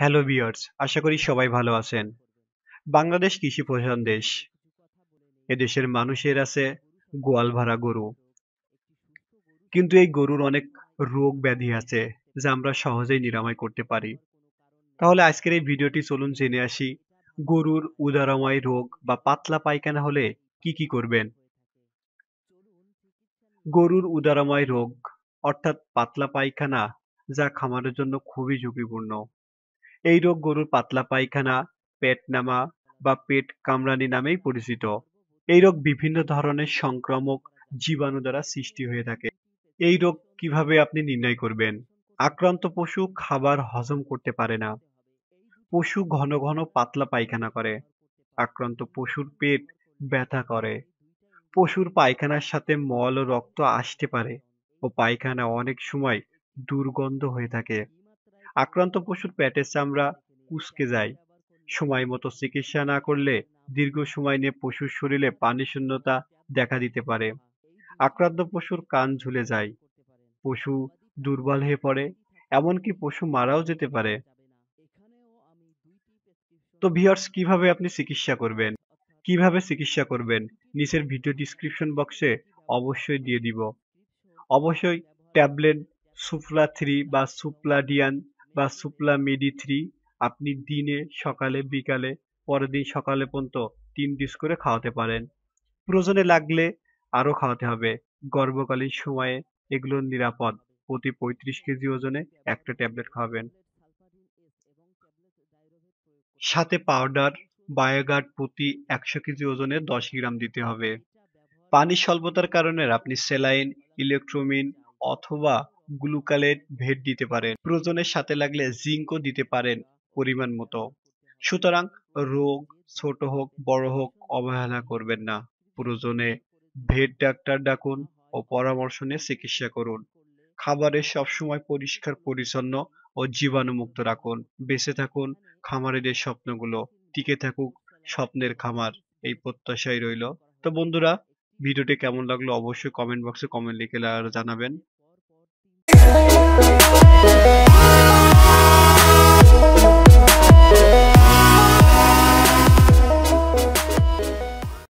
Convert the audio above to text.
Hello বিয়ার্স আশা করি সবাই ভালো আছেন বাংলাদেশ কৃষি প্রধান দেশ এদেশের মানুষের আছে গোয়াল ভাড়া গরু কিন্তু এই গরুর অনেক রোগ ব্যাধি আছে যা আমরা সহজেই নিরাময় করতে পারি তাহলে আজকের এই ভিডিওটি চলুন জেনে আসি গরুর উদারময় রোগ বা পাতলা পায়খানা হলে কি কি করবেন গরুর উদারময় রোগ অর্থাৎ পাতলা পায়খানা যা খামারের জন্য খুবই ঝুঁকিপূর্ণ এই রোগ গরুর পাতলা পায়খানা, পেট নামা বা পেট কামরানি নামেই পরিচিত। এই রোগ বিভিন্ন ধরনের সংক্রামক জীবাণু দ্বারা সৃষ্টি হয়ে থাকে। এই রোগ কিভাবে আপনি নির্ণয় করবেন? আক্রান্ত পশু খাবার হজম করতে পারে না। পশু ঘন ঘন পাতলা পায়খানা করে। আক্রান্ত পশুর পেট ব্যথা করে। পশুর পায়খানার সাথে মল ও রক্ত আসতে পারে ও পায়খানা অনেক সময় দুর্গন্ধ হয়ে থাকে। আক্রান্ত পশুর প্যাটের চামড়া কুচকে যায় সময় মতো চিকিৎসা না করলে দীর্ঘ সময় নিয়ে পশুর শরীরে পানি শূন্যতা দেখা দিতে পারে আক্রান্ত পশুর কান ঝুলে যায় পশু দুর্বল হয়ে পড়ে এমনকি পশু মারাও যেতে পারে তো ভিওর্স কিভাবে আপনি চিকিৎসা করবেন কিভাবে চিকিৎসা করবেন নিচের ভিডিও ডিসক্রিপশন বক্সে অবশ্যই দিয়ে দিব অবশ্যই ট্যাবলেট সুফলা থ্রি বা সুপ্লাডিয়ান বা সুপ্লা মেডি থ্রি আপনি দিনে সকালে বিকালে পরের দিন সকালে পর্যন্ত তিন ডিস করে খাওয়াতে পারেন প্রয়োজনে লাগলে আরও খাওয়াতে হবে গর্ভকালীন সময়ে এগুলো নিরাপদ প্রতি পঁয়ত্রিশ কেজি ওজনে একটা ট্যাবলেট খাওয়াবেন সাথে পাউডার বায়োগার্ড প্রতি একশো কেজি ওজনে দশ গ্রাম দিতে হবে পানি স্বল্পতার কারণে আপনি সেলাইন ইলেকট্রোমিন অথবা গ্লুকালেট ভেট দিতে পারেন প্রয়োজনের সাথে লাগলে জিঙ্কও দিতে পারেন পরিমাণ মতো সুতরাং রোগ ছোট হোক বড় হোক অবহেলা করবেন না প্রয়োজনে ভেট ডাক্তার ডাকুন ও পরামর্শ নিয়ে চিকিৎসা করুন খাবারের সবসময় পরিষ্কার পরিচ্ছন্ন ও জীবাণুমুক্ত রাখুন বেঁচে থাকুন খামারেদের স্বপ্নগুলো টিকে থাকুক স্বপ্নের খামার এই প্রত্যাশাই রইল তো বন্ধুরা ভিডিওটি কেমন লাগলো অবশ্যই কমেন্ট বক্সে কমেন্ট লিখে জানাবেন